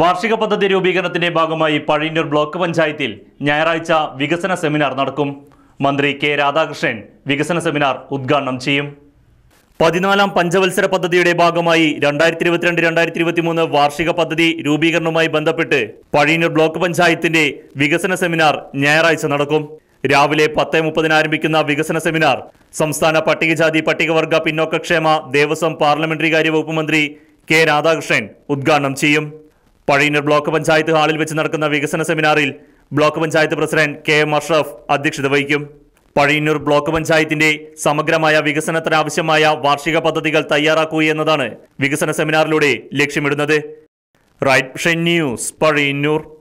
വാർഷിക പദ്ധതി രൂപീകരണത്തിന്റെ ഭാഗമായി പഴയന്നൂർ ബ്ലോക്ക് പഞ്ചായത്തിൽ ഞായറാഴ്ച വികസന സെമിനാർ നടക്കും മന്ത്രി കെ രാധാകൃഷ്ണൻ വികസന സെമിനാർ ഉദ്ഘാടനം ചെയ്യും പതിനാലാം പഞ്ചവത്സര പദ്ധതിയുടെ ഭാഗമായി രണ്ടായിരത്തി ഇരുപത്തിരണ്ട് രണ്ടായിരത്തി ഇരുപത്തിമൂന്ന് വാർഷിക പദ്ധതി രൂപീകരണവുമായി ബന്ധപ്പെട്ട് പഴയന്നൂർ ബ്ലോക്ക് പഞ്ചായത്തിന്റെ വികസന സെമിനാർ ഞായറാഴ്ച നടക്കും രാവിലെ പത്ത് മുപ്പതിന് ആരംഭിക്കുന്ന വികസന സെമിനാർ സംസ്ഥാന പട്ടികജാതി പട്ടികവർഗ പിന്നോക്കക്ഷേമ ദേവസ്വം പാർലമെന്ററി കാര്യ വകുപ്പ് മന്ത്രി കെ രാധാകൃഷ്ണൻ ഉദ്ഘാടനം ചെയ്യും പഴയന്നൂർ ബ്ലോക്ക് പഞ്ചായത്ത് ഹാളിൽ വെച്ച് നടക്കുന്ന വികസന സെമിനാറിൽ block panchayat president K M Ashraf അധ്യക്ഷത വഹിക്കും പഴയന്നൂർ ബ്ലോക്ക് പഞ്ചായത്തിന്റെ സമഗ്രമായ വികസനത്തിനാവശ്യമായ വാർഷിക പദ്ധതികൾ തയ്യാറാക്കുക എന്നതാണ് വികസന സെമിനാറിലൂടെ ലക്ഷ്യമിടുന്നത് റൈറ്റ് ന്യൂസ് പഴയന്നൂർ